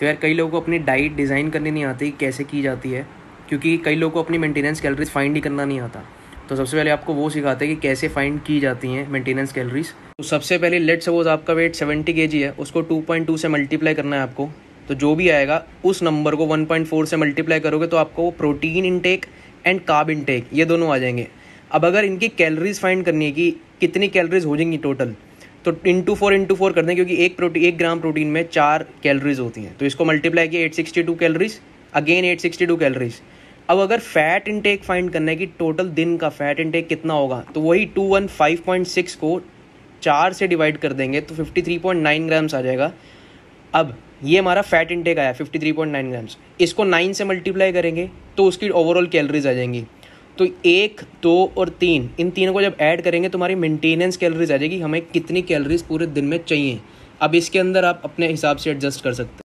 तो यार कई लोगों को अपनी डाइट डिज़ाइन करनी नहीं आती कैसे की जाती है क्योंकि कई लोगों को अपनी मेंटेनेंस कैलोरीज फाइंड ही करना नहीं आता तो सबसे पहले आपको वो सिखाते हैं कि कैसे फाइंड की जाती हैं मेंटेनेंस कैलोरीज तो सबसे पहले लेट सपोज आपका वेट सेवेंटी के है उसको टू पॉइंट टू से मल्टीप्लाई करना है आपको तो जो भी आएगा उस नंबर को वन पॉइंट फोर से मल्टीप्लाई करोगे तो आपको protein intake and carb intake ये दोनों आ जाएंगे अब अगर इनकी कैलोरीज फाइंड करनी है कि कितनी कैलोरीज हो जाएंगी टोटल तो इंटू फोर इंटू फोर कर दें क्योंकि एक प्रोटी एक ग्राम प्रोटीन में चार कैलोरीज होती हैं तो इसको मल्टीप्लाई किया eight sixty two calories again eight sixty two calories अब अगर फैट इनटेक फाइंड करना है कि टोटल दिन का फैट इनटेक कितना होगा तो वही two one five point six को चार से डिवाइड कर देंगे तो fifty three point nine grams आ जाएगा अब ये हमारा फैट इनटेक आया fifty three point nine grams इसको नाइन से मल्टीप्लाई करेंगे तो उसकी ओवरऑल कैलोरीज आ जाएंगी तो एक दो और तीन इन तीनों को जब ऐड करेंगे तुम्हारी मेंटेनेंस कैलोरीज आ जाएगी हमें कितनी कैलोरीज पूरे दिन में चाहिए अब इसके अंदर आप अपने हिसाब से एडजस्ट कर सकते हैं